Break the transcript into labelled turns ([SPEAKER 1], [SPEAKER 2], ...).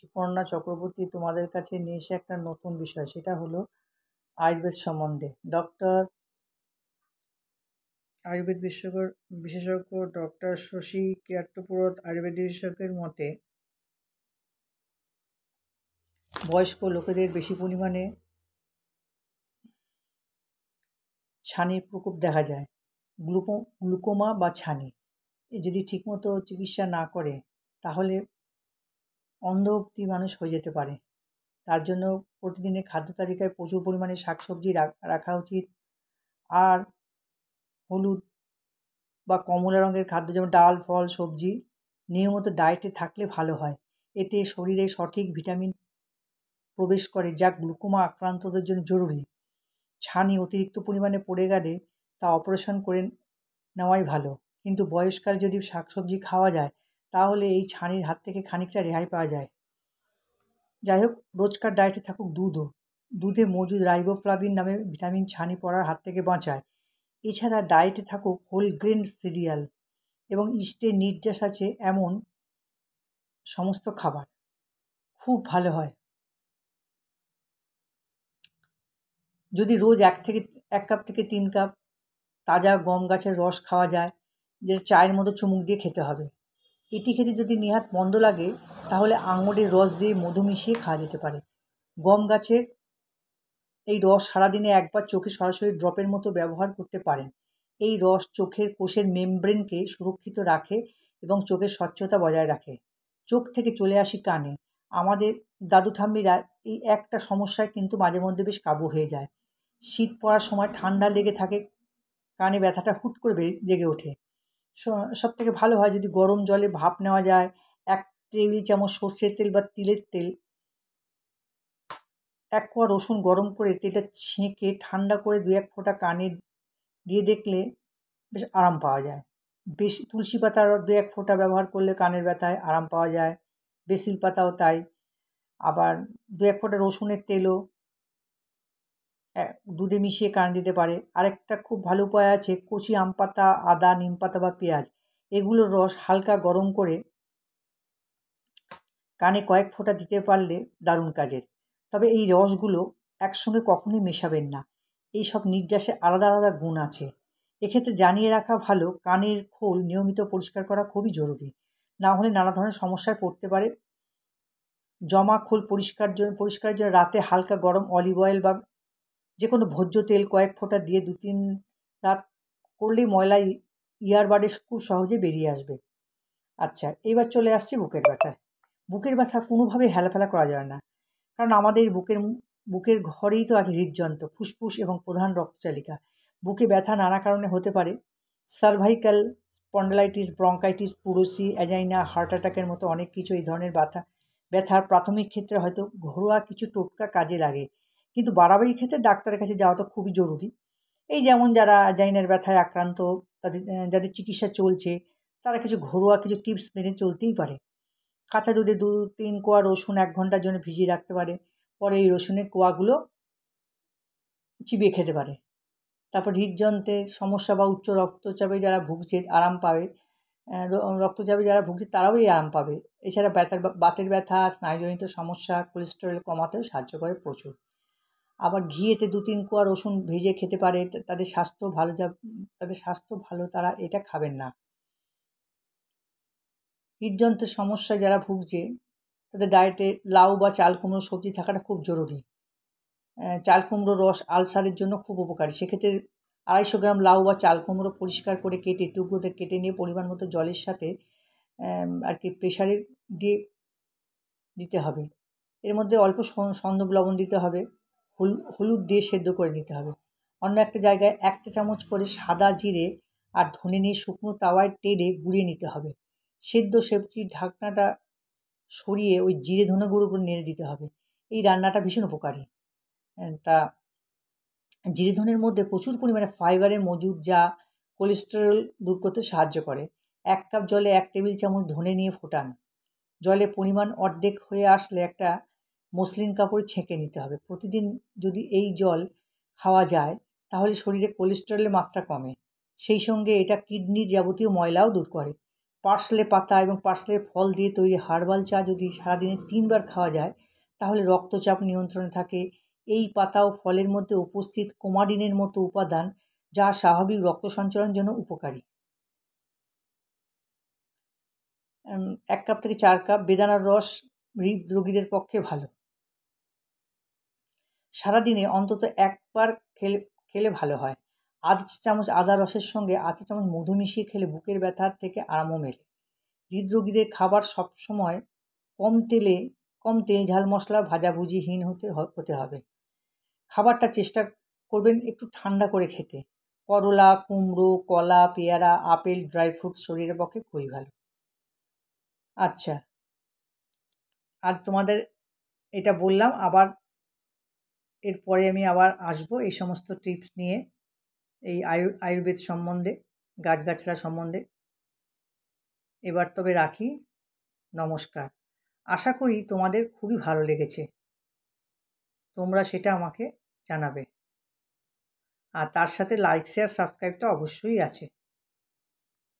[SPEAKER 1] সুপর্ণা চক্রবর্তী তোমাদের কাছে নিয়ে এসে একটা নতুন বিষয় সেটা হলো আয়ুর্বেদ সম্বন্ধে ডক্টর আয়ুর্বেদ বিশেষজ্ঞ বিশেষজ্ঞ ডক্টর শশী কিয়াট্টপুরত আয়ুর্বেদ বিশেষজ্ঞের মতে বয়স্ক লোকেদের বেশি পরিমাণে ছানির প্রকোপ দেখা যায় গ্লুকো গ্লুকোমা বা ছানি যদি ঠিকমতো চিকিৎসা না করে তাহলে অন্ধ মানুষ হয়ে যেতে পারে তার জন্য প্রতিদিনের খাদ্য তালিকায় প্রচুর পরিমাণে শাকসবজি রাখা উচিত আর হলুদ বা কমলা রঙের খাদ্য যেমন ডাল ফল সবজি নিয়মিত ডায়েটে থাকলে ভালো হয় এতে শরীরে সঠিক ভিটামিন প্রবেশ করে যা গ্লুকোমা আক্রান্তদের জন্য জরুরি ছানি অতিরিক্ত পরিমাণে পড়ে গেলে তা অপারেশন করে নেওয়াই ভালো কিন্তু বয়সকাল যদি শাকসবজি খাওয়া যায় তাহলে এই ছানির হাত থেকে খানিকটা রেহাই পাওয়া যায় যাই হোক রোজকার ডায়েটে থাকুক দুধও দুধে মজুদ রাইবোফ্লাভিন নামে ভিটামিন ছানি পড়ার হাত থেকে বাঁচায় এছাড়া ডায়েটে থাকুক হোল গ্রেন সিরিয়াল এবং ইস্টের নির্যাস আছে এমন সমস্ত খাবার খুব ভালো হয় যদি রোজ এক থেকে এক কাপ থেকে তিন কাপ তাজা গম গাছের রস খাওয়া যায় যেটা চায়ের মতো চুমুক দিয়ে খেতে হবে এটি খেতে যদি নেহাত মন্দ লাগে তাহলে আঙুরের রস দিয়ে মধু মিশিয়ে খাওয়া যেতে পারে গম গাছের এই রস সারাদিনে একবার চোখে সরাসরি ড্রপের মতো ব্যবহার করতে পারেন এই রস চোখের কোষের মেমব্রেনকে সুরক্ষিত রাখে এবং চোখের স্বচ্ছতা বজায় রাখে চোখ থেকে চলে আসি কানে আমাদের দাদু ঠাম্মিরা এই একটা সমস্যায় কিন্তু মাঝে মধ্যে বেশ কাবু হয়ে যায় শীত পড়ার সময় ঠান্ডা লেগে থাকে কানে ব্যথাটা হুট করে জেগে ওঠে সব থেকে ভালো হয় যদি গরম জলে ভাপ নেওয়া যায় এক টেবিল চামচ সর্ষের তেল বা তিলের তেল এক কোয়া রসুন গরম করে তেলটা ছেঁকে ঠান্ডা করে দু এক ফোঁটা কানে দিয়ে দেখলে বেশ আরাম পাওয়া যায় বেশি তুলসী পাতার দু এক ফোঁটা ব্যবহার করলে কানের ব্যথায় আরাম পাওয়া যায় বেসিল পাতাও তাই আবার দু এক ফোঁটা রসুনের তেলও দুধে মিশিয়ে কান দিতে পারে আরেকটা খুব ভালো উপায় আছে কচি আম পাতা আদা নিম পাতা বা পেঁয়াজ এগুলোর রস হালকা গরম করে কানে কয়েক ফোঁটা দিতে পারলে দারুণ কাজের তবে এই রসগুলো একসঙ্গে কখনোই মেশাবেন না এই সব নির্যাসে আলাদা আলাদা গুণ আছে এক্ষেত্রে জানিয়ে রাখা ভালো কানের খোল নিয়মিত পরিষ্কার করা খুবই জরুরি না হলে নানা ধরনের সমস্যায় পড়তে পারে জমা খোল পরিষ্কার জন্য পরিষ্কার জন্য রাতে হালকা গরম অলিভ অয়েল বা যে কোনো ভোজ্য তেল কয়েক ফোঁটা দিয়ে দু তিন রাত করলেই ময়লা ইয়ারবাডে খুব সহজে বেরিয়ে আসবে আচ্ছা এইবার চলে আসছি বুকের ব্যথায় বুকের ব্যথা কোনোভাবে হেলাফেলা করা যায় না কারণ আমাদের বুকের বুকের ঘরেই তো আছে হৃদযন্ত্র ফুসফুস এবং প্রধান রক্তচালিকা বুকে ব্যথা নানা কারণে হতে পারে cervical spondylitis bronchitis pleurisy angina heart অ্যাটাকের মতো অনেক কিছু এই ধরনের ব্যথা ব্যথার প্রাথমিক ক্ষেত্রে হয়তো ঘরোয়া কিছু টোটকা কাজে লাগে কিন্তু বাড়াবাড়ির ক্ষেত্রে ডাক্তারের কাছে যাওয়া তো খুবই জরুরি এই যেমন যারা জাইনের ব্যথায় আক্রান্ত তাদের যাদের চিকিৎসা চলছে তারা কিছু ঘরোয়া কিছু টিপস মেনে চলতেই পারে কাঁচা দুধে দু তিন কোয়া রসুন এক ঘন্টার জন্য ভিজিয়ে রাখতে পারে পরে এই রসুনের কোয়াগুলো চিবিয়ে খেতে পারে তারপর হৃদযন্ত্রের সমস্যা বা উচ্চ রক্তচাপে যারা ভুগছে আরাম পাবে রক্তচাপে যারা ভুগছে তারাও এই আরাম পাবে এছাড়া ব্যথার বাতের ব্যথা স্নায়ুজনিত সমস্যা কোলেস্টেরল কমাতেও সাহায্য করে প্রচুর আবার ঘিয়েতে দু তিন কোয়া রসুন ভেজে খেতে পারে তাদের স্বাস্থ্য ভালো যা তাদের স্বাস্থ্য ভালো তারা এটা খাবেন না হৃদযন্ত্রের সমস্যায় যারা ভুগছে তাদের ডায়েটে লাউ বা চাল কুমড়ো সবজি থাকাটা খুব জরুরি চাল কুমড়ো রস আলসারের জন্য খুব উপকারী সেক্ষেত্রে আড়াইশো গ্রাম লাউ বা চাল কুমড়ো পরিষ্কার করে কেটে টুকরোতে কেটে নিয়ে পরিমাণ মতো জলের সাথে আর কি প্রেশারে দিয়ে দিতে হবে এর মধ্যে অল্প সন্দব লবণ দিতে হবে হলুদ দিয়ে সেদ্ধ করে নিতে হবে অন্য একটা জায়গায় একটা চামচ করে সাদা জিরে আর ধনে নিয়ে শুকনো তাওয়ায় টেড়ে গুঁড়িয়ে নিতে হবে সেদ্ধ সবজির ঢাকনাটা সরিয়ে ওই জিরে ধনে গুঁড়ো উপর নেড়ে দিতে হবে এই রান্নাটা ভীষণ উপকারী তা জিরে ধনের মধ্যে প্রচুর পরিমাণে ফাইবারের মজুদ যা কোলেস্টেরল দূর করতে সাহায্য করে এক কাপ জলে এক টেবিল চামচ ধনে নিয়ে ফোটান জলে পরিমাণ অর্ধেক হয়ে আসলে একটা মসলিন কাপড়ে ছেঁকে নিতে হবে প্রতিদিন যদি এই জল খাওয়া যায় তাহলে শরীরে কোলেস্টেরলের মাত্রা কমে সেই সঙ্গে এটা কিডনির যাবতীয় ময়লাও দূর করে পার্সলে পাতা এবং পার্সলের ফল দিয়ে তৈরি হার্বাল চা যদি সারাদিনে তিনবার খাওয়া যায় তাহলে রক্তচাপ নিয়ন্ত্রণে থাকে এই পাতা ও ফলের মধ্যে উপস্থিত কোমাডিনের মতো উপাদান যা স্বাভাবিক রক্ত সঞ্চালনের জন্য উপকারী এক কাপ থেকে চার কাপ বেদানার রস রোগীদের পক্ষে ভালো সারাদিনে অন্তত একবার খেলে খেলে ভালো হয় আধ চামচ আদা রসের সঙ্গে আধা চামচ মধু মিশিয়ে খেলে বুকের ব্যথার থেকে আরামও মেলে হৃদরোগীদের খাবার সবসময় কম তেলে কম তেল ঝাল মশলা ভাজাভুজিহীন হতে হতে হবে খাবারটা চেষ্টা করবেন একটু ঠান্ডা করে খেতে করলা কুমড়ো কলা পেয়ারা আপেল ড্রাই ফ্রুট শরীরের পক্ষে খুবই ভালো আচ্ছা আর তোমাদের এটা বললাম আবার এরপরে আমি আবার আসব এই সমস্ত টিপস নিয়ে এই আয়ু আয়ুর্বেদ সম্বন্ধে গাছগাছড়া সম্বন্ধে এবার তবে রাখি নমস্কার আশা করি তোমাদের খুবই ভালো লেগেছে তোমরা সেটা আমাকে জানাবে আর তার সাথে লাইক শেয়ার সাবস্ক্রাইব তো অবশ্যই আছে